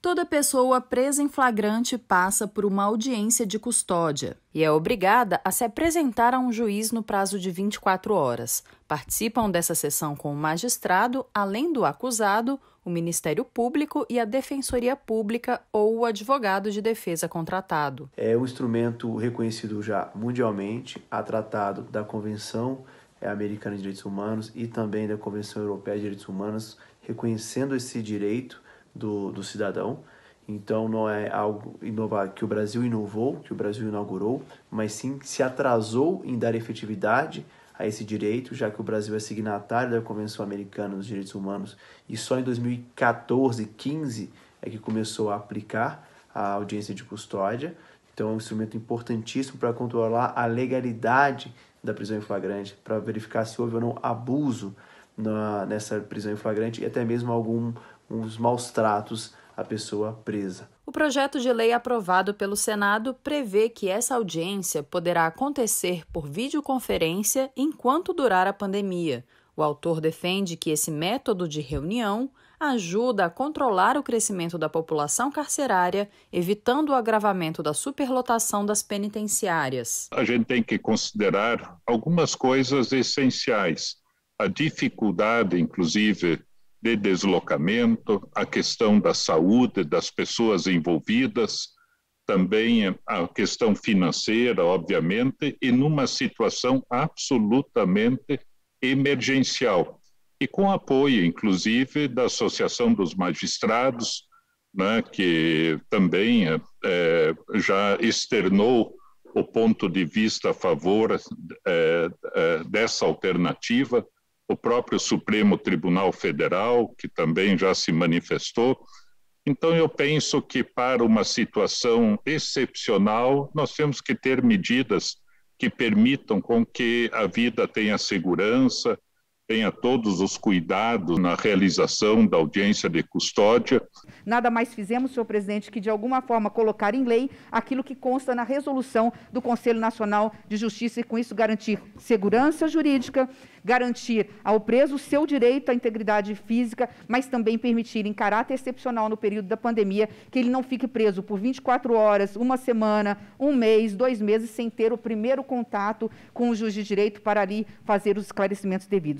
Toda pessoa presa em flagrante passa por uma audiência de custódia e é obrigada a se apresentar a um juiz no prazo de 24 horas. Participam dessa sessão com o magistrado, além do acusado, o Ministério Público e a Defensoria Pública ou o advogado de defesa contratado. É um instrumento reconhecido já mundialmente, a tratado da Convenção é, Americana de Direitos Humanos e também da Convenção Europeia de Direitos Humanos, reconhecendo esse direito do, do cidadão. Então não é algo inovar que o Brasil inovou, que o Brasil inaugurou, mas sim se atrasou em dar efetividade a esse direito, já que o Brasil é signatário da Convenção Americana dos Direitos Humanos e só em 2014, 15 é que começou a aplicar a audiência de custódia. Então é um instrumento importantíssimo para controlar a legalidade da prisão em flagrante, para verificar se houve ou não abuso na, nessa prisão em flagrante e até mesmo alguns maus tratos à pessoa presa. O projeto de lei aprovado pelo Senado prevê que essa audiência poderá acontecer por videoconferência enquanto durar a pandemia. O autor defende que esse método de reunião ajuda a controlar o crescimento da população carcerária, evitando o agravamento da superlotação das penitenciárias. A gente tem que considerar algumas coisas essenciais a dificuldade, inclusive, de deslocamento, a questão da saúde das pessoas envolvidas, também a questão financeira, obviamente, e numa situação absolutamente emergencial. E com apoio, inclusive, da Associação dos Magistrados, né, que também é, já externou o ponto de vista a favor é, é, dessa alternativa, o próprio Supremo Tribunal Federal, que também já se manifestou. Então, eu penso que para uma situação excepcional, nós temos que ter medidas que permitam com que a vida tenha segurança, tenha todos os cuidados na realização da audiência de custódia. Nada mais fizemos, senhor presidente, que de alguma forma colocar em lei aquilo que consta na resolução do Conselho Nacional de Justiça e com isso garantir segurança jurídica, garantir ao preso o seu direito à integridade física, mas também permitir em caráter excepcional no período da pandemia que ele não fique preso por 24 horas, uma semana, um mês, dois meses sem ter o primeiro contato com o juiz de direito para ali fazer os esclarecimentos devidos.